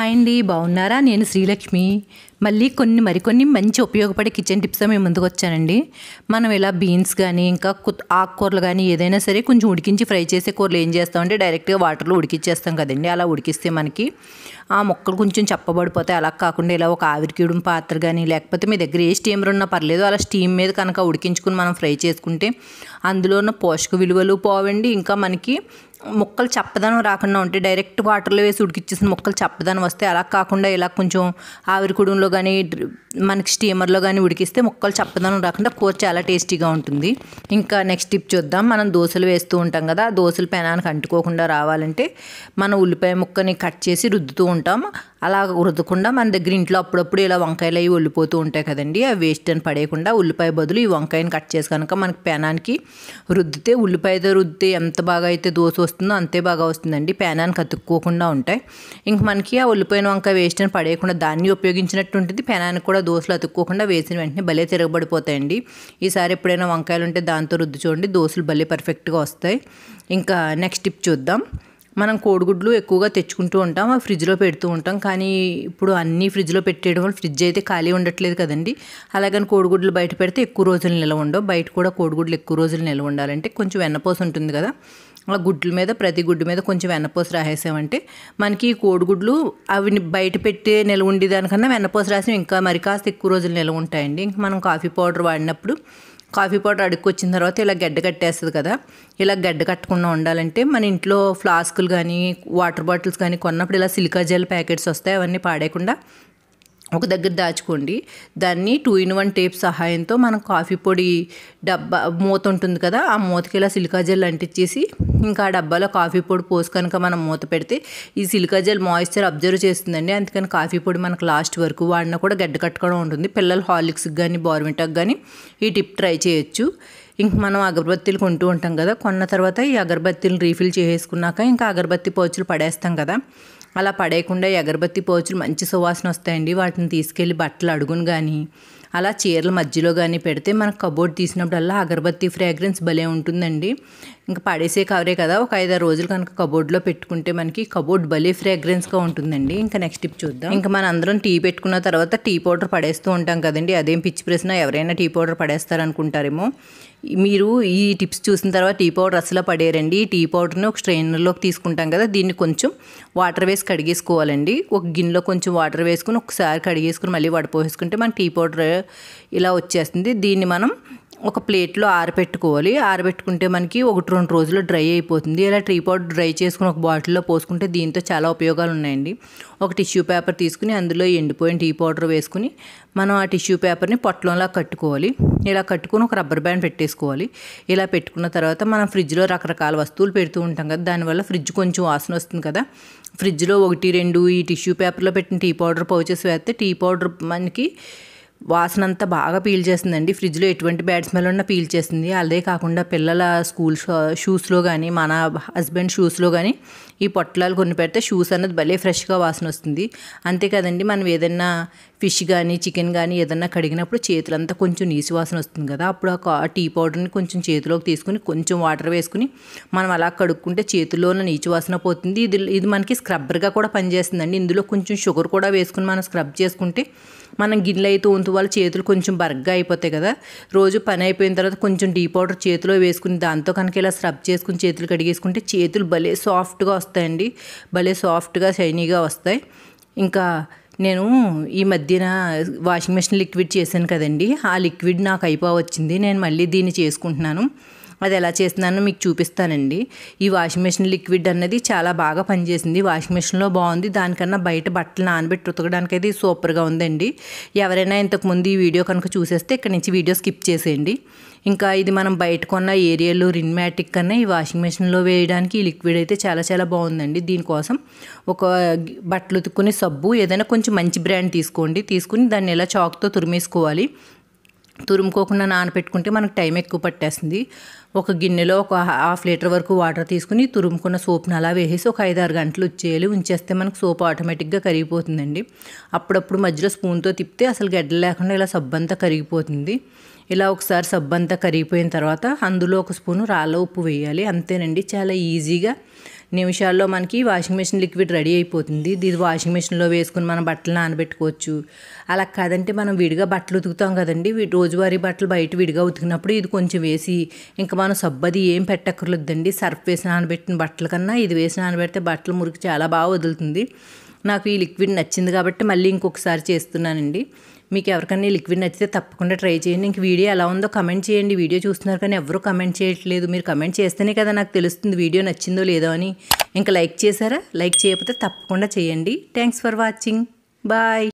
hi అండి బాగున్నారా నేను శ్రీలక్ష్మి మళ్ళీ కొన్ని మరికొన్ని మంచి ఉపయోగపడే కిచెన్ టిప్స్ మేము ముందుకు వచ్చానండి మనం ఇలా బీన్స్ కానీ ఇంకా ఆకుకూరలు కానీ ఏదైనా సరే కొంచెం ఉడికించి ఫ్రై చేసే కూరలు ఏం చేస్తామంటే డైరెక్ట్గా వాటర్లో ఉడికిచ్చేస్తాం కదండి అలా ఉడికిస్తే మనకి ఆ మొక్కలు కొంచెం చెప్పబడిపోతాయి అలా కాకుండా ఇలా ఒక ఆవిరికీడం పాత్ర కానీ లేకపోతే మీ దగ్గర ఏ స్టీమర్ ఉన్నా పర్లేదు అలా స్టీమ్ మీద కనుక ఉడికించుకుని మనం ఫ్రై చేసుకుంటే అందులో ఉన్న పోషక విలువలు పోవండి ఇంకా మనకి మొక్కలు చప్పదనం రాకుండా ఉంటే డైరెక్ట్ వాటర్లో వేసి ఉడికిచ్చేసిన మొక్కలు చప్పదనం వస్తే అలా కాకుండా ఇలా కొంచెం ఆవిరి కుడంలో కానీ మనకి స్టీమర్లో కానీ ఉడికిస్తే మొక్కలు చప్పదనం రాకుండా కూర చాలా టేస్టీగా ఉంటుంది ఇంకా నెక్స్ట్ టిప్ చూద్దాం మనం దోశలు వేస్తూ ఉంటాం కదా ఆ దోశలు పెనానికి అంటుకోకుండా రావాలంటే మనం ఉల్లిపాయ ముక్కని కట్ చేసి రుద్దుతూ ఉంటాం అలా ఉరదకుండా మన దగ్గర ఇంట్లో అప్పుడప్పుడు ఇలా వంకాయలు అవి ఉల్లిపోతూ ఉంటాయి కదండి అవి వేస్ట్ అని పడేయకుండా ఉల్లిపాయ బదులు ఈ వంకాయని కట్ చేసి కనుక మనకి పేనానికి రుద్దితే ఉల్లిపాయతో రుద్దితే ఎంత బాగా అయితే దోశ వస్తుందో అంతే బాగా వస్తుందండి పేనానికి అతుక్కోకుండా ఉంటాయి ఇంక మనకి ఆ ఉల్లిపోయిన వంకాయ వేస్ట్ అని పడేయకుండా దాన్ని ఉపయోగించినట్టు ఉంటుంది పేనానికి కూడా దోశలు అతుక్కోకుండా వేసిన వెంటనే భలే తిరగబడిపోతాయండి ఈసారి ఎప్పుడైనా వంకాయలు ఉంటే దాంతో రుద్దు చూడండి దోశలు భలే పర్ఫెక్ట్గా వస్తాయి ఇంకా నెక్స్ట్ టిప్ చూద్దాం మనం కోడిగుడ్లు ఎక్కువగా తెచ్చుకుంటూ ఉంటాం ఆ ఫ్రిడ్జ్లో పెడుతూ ఉంటాం కానీ ఇప్పుడు అన్నీ ఫ్రిడ్జ్లో పెట్టేయడం వల్ల ఫ్రిడ్జ్ అయితే ఖాళీ ఉండట్లేదు కదండి అలాగని కోడిగుడ్లు బయట పెడితే ఎక్కువ రోజులు నిలవ ఉండవు బయట కూడా కోడిగుడ్లు ఎక్కువ రోజులు నిలవ ఉండాలంటే కొంచెం వెన్నపోస ఉంటుంది కదా అలా గుడ్ల మీద ప్రతి గుడ్డు మీద కొంచెం వెన్నపోస రాసేసామంటే మనకి కోడిగుడ్లు అవి బయట పెట్టే నిలవ ఉండేదానికన్నా వెన్నపోస రాసి ఇంకా మరి కాస్త ఎక్కువ రోజులు నిలవ ఉంటాయండి ఇంకా మనం కాఫీ పౌడర్ వాడినప్పుడు కాఫీ పౌడర్ అడుక్కొచ్చిన తర్వాత ఇలా గడ్డ కట్టేస్తుంది కదా ఇలా గడ్డ కట్టకుండా ఉండాలంటే మన ఇంట్లో ఫ్లాస్కులు కానీ వాటర్ బాటిల్స్ కానీ కొన్నప్పుడు ఇలా సిలికా జెల్ ప్యాకెట్స్ వస్తాయి అవన్నీ పాడేయకుండా ఒక దగ్గర దాచుకోండి దాన్ని టూ ఇన్ వన్ టేప్ సహాయంతో మనం కాఫీ పొడి డబ్బా మూత ఉంటుంది కదా ఆ మూతకి ఇలా సిలికా జెల్ అంటించేసి ఇంకా ఆ డబ్బాలో కాఫీ పొడి పోసి కనుక మనం మూత పెడితే ఈ సిలికా జెల్ మాయిశ్చర్ అబ్జర్వ్ చేస్తుందండి అందుకని కాఫీ పొడి మనకు లాస్ట్ వరకు వాడిన కూడా గడ్డ కట్టుకోవడం ఉంటుంది పిల్లలు హార్లిక్స్కి కానీ బోర్మిటాకి కానీ ఈ టిప్ ట్రై చేయొచ్చు ఇంక మనం అగరబత్తీలు కొంటూ ఉంటాం కదా కొన్న తర్వాత ఈ అగరబత్తీలు రీఫిల్ చేసుకున్నాక ఇంకా అగరబత్తి పౌచులు పడేస్తాం కదా అలా పడేయకుండా ఎగరబత్తి పోచులు మంచి సువాసన వస్తాయండి వాటిని తీసుకెళ్ళి బట్టలు అడుగును కానీ అలా చీరల మధ్యలో కానీ పెడితే మనకు కబోర్డ్ తీసినప్పుడల్లా అగరబత్తి ఫ్రాగ్రెన్స్ భలే ఉంటుందండి ఇంకా పడేసే కవరే కదా ఒక ఐదారు రోజులు కనుక కబోర్డ్లో పెట్టుకుంటే మనకి కబోర్డ్ భలే ఫ్రాగ్రెన్స్గా ఉంటుందండి ఇంకా నెక్స్ట్ టిప్ చూద్దాం ఇంకా మన అందరం టీ పెట్టుకున్న తర్వాత టీ పౌడర్ పడేస్తూ ఉంటాం కదండి అదేం పిచ్చి ప్రశ్న ఎవరైనా టీ పౌడర్ పడేస్తారనుకుంటారేమో మీరు ఈ టిప్స్ చూసిన తర్వాత టీ పౌడర్ అసలు పడేరండి ఈ టీ పౌడర్ని ఒక స్ట్రైనర్లోకి తీసుకుంటాం కదా దీన్ని కొంచెం వాటర్ వేసి కడిగేసుకోవాలండి ఒక గిన్నెలో కొంచెం వాటర్ వేసుకుని ఒకసారి కడిగేసుకుని మళ్ళీ వడపోసేసుకుంటే మన టీ పౌడర్ ఇలా వచ్చేస్తుంది దీన్ని మనం ఒక ప్లేట్లో ఆరబెట్టుకోవాలి ఆరబెట్టుకుంటే మనకి ఒకటి రెండు రోజులు డ్రై అయిపోతుంది ఇలా ట్రీ పౌడర్ డ్రై చేసుకుని ఒక బాటిల్లో పోసుకుంటే దీంతో చాలా ఉపయోగాలు ఉన్నాయండి ఒక టిష్యూ పేపర్ తీసుకుని అందులో ఎండిపోయిన టీ పౌడర్ వేసుకుని మనం ఆ టిష్యూ పేపర్ని పొట్లంలా కట్టుకోవాలి ఇలా కట్టుకుని ఒక రబ్బర్ బ్యాండ్ పెట్టేసుకోవాలి ఇలా పెట్టుకున్న తర్వాత మనం ఫ్రిడ్జ్లో రకరకాల వస్తువులు పెడుతూ ఉంటాం కదా దానివల్ల ఫ్రిడ్జ్ కొంచెం వాసన వస్తుంది కదా ఫ్రిడ్జ్లో ఒకటి రెండు ఈ టిష్యూ పేపర్లో పెట్టిన టీ పౌడర్ పౌచెస్ వేస్తే టీ పౌడర్ మనకి వాసన అంతా బాగా పీల్ చేస్తుందండి ఫ్రిడ్జ్లో ఎటువంటి బ్యాడ్ స్మెల్ ఉన్నా పీల్ చేస్తుంది అదే కాకుండా పిల్లల స్కూల్ షూస్లో కానీ మన హస్బెండ్ షూస్లో కానీ ఈ పొట్టలాలు కొన్ని పెడితే షూస్ అన్నది భలే ఫ్రెష్గా వాసన వస్తుంది అంతే కదండి మనం ఏదైనా ఫిష్ కానీ చికెన్ కానీ ఏదన్నా కడిగినప్పుడు చేతులంతా కొంచెం నీసి వాసన వస్తుంది కదా అప్పుడు ఆ టీ పౌడర్ని కొంచెం చేతిలోకి తీసుకుని కొంచెం వాటర్ వేసుకుని మనం అలా కడుక్కుంటే చేతుల్లో ఉన్న నీచు వాసన పోతుంది ఇది ఇది మనకి స్క్రబ్బర్గా కూడా పనిచేస్తుందండి ఇందులో కొంచెం షుగర్ కూడా వేసుకుని మనం స్క్రబ్ చేసుకుంటే మనం గిన్నెలు అయితే ఉంటూ వాళ్ళ చేతులు కొంచెం బరగ్గా అయిపోతాయి కదా రోజు పని అయిపోయిన తర్వాత కొంచెం డీ పౌడర్ చేతిలో వేసుకుని దాంతో కనుక ఇలా స్క్రబ్ చేసుకుని చేతులు కడిగేసుకుంటే చేతులు భలే సాఫ్ట్గా వస్తాయండి భలే సాఫ్ట్గా షైనీగా వస్తాయి ఇంకా నేను ఈ మధ్యన వాషింగ్ మెషిన్ లిక్విడ్ చేశాను కదండి ఆ లిక్విడ్ నాకు అయిపో వచ్చింది నేను మళ్ళీ దీన్ని చేసుకుంటున్నాను అది ఎలా చేస్తున్నానో మీకు చూపిస్తానండి ఈ వాషింగ్ మెషిన్ లిక్విడ్ అన్నది చాలా బాగా పనిచేసింది వాషింగ్ మెషిన్లో బాగుంది దానికన్నా బయట బట్టలు నానబెట్టి ఉతకడానికి అయితే సూపర్గా ఉందండి ఎవరైనా ఇంతకుముందు ఈ వీడియో కనుక చూసేస్తే ఇక్కడ నుంచి వీడియో స్కిప్ చేసేయండి ఇంకా ఇది మనం బయట కొన్న ఏరియాలో రిన్మాటిక్ కన్నా ఈ వాషింగ్ మెషిన్లో వేయడానికి ఈ లిక్విడ్ అయితే చాలా చాలా బాగుందండి దీనికోసం ఒక బట్టలు ఉతుక్కునే సబ్బు ఏదైనా కొంచెం మంచి బ్రాండ్ తీసుకోండి తీసుకుని దాన్ని ఎలా చాక్తో తురిమేసుకోవాలి తురుముకోకుండా నానపెట్టుకుంటే మనకు టైం ఎక్కువ పట్టేస్తుంది ఒక గిన్నెలో ఒక హాఫ్ లీటర్ వరకు వాటర్ తీసుకుని తురుముకున్న సోప్ని అలా వేసేసి ఒక ఐదు ఆరు గంటలు వచ్చేయాలి ఉంచేస్తే మనకు సోప్ ఆటోమేటిక్గా కరిగిపోతుందండి అప్పుడప్పుడు మధ్యలో స్పూన్తో తిప్పితే అసలు గడ్డ లేకుండా ఇలా సబ్బంతా కరిగిపోతుంది ఇలా ఒకసారి సబ్బంతా కరిగిపోయిన తర్వాత అందులో ఒక స్పూను రాళ్ళ ఉప్పు వేయాలి అంతేనండి చాలా ఈజీగా నిమిషాల్లో మనకి వాషింగ్ మెషిన్ లిక్విడ్ రెడీ అయిపోతుంది ఇది వాషింగ్ మెషిన్లో వేసుకుని మనం బట్టలు నానబెట్టుకోవచ్చు అలా కాదంటే మనం విడిగా బట్టలు ఉతుకుతాం కదండి రోజువారీ బట్టలు బయట విడిగా ఉతికినప్పుడు ఇది కొంచెం వేసి ఇంకా ఇంగువాను సబ్బది ఏం పెట్టక్కర్లేదండి సర్ఫ్ వేసి నానబెట్టిన బట్టల కన్నా ఇది వేసి నానబెడితే బట్టలు మురికి చాలా బాగా వదులుతుంది నాకు ఈ లిక్విడ్ నచ్చింది కాబట్టి మళ్ళీ ఇంకొకసారి చేస్తున్నానండి మీకు ఎవరికైనా లిక్విడ్ నచ్చితే తప్పకుండా ట్రై చేయండి ఇంక వీడియో ఎలా ఉందో కమెంట్ చేయండి వీడియో చూస్తున్నారు కానీ ఎవరు కమెంట్ చేయట్లేదు మీరు కమెంట్ చేస్తేనే కదా నాకు తెలుస్తుంది వీడియో నచ్చిందో లేదో అని ఇంకా లైక్ చేశారా లైక్ చేయకపోతే తప్పకుండా చేయండి థ్యాంక్స్ ఫర్ వాచింగ్ బాయ్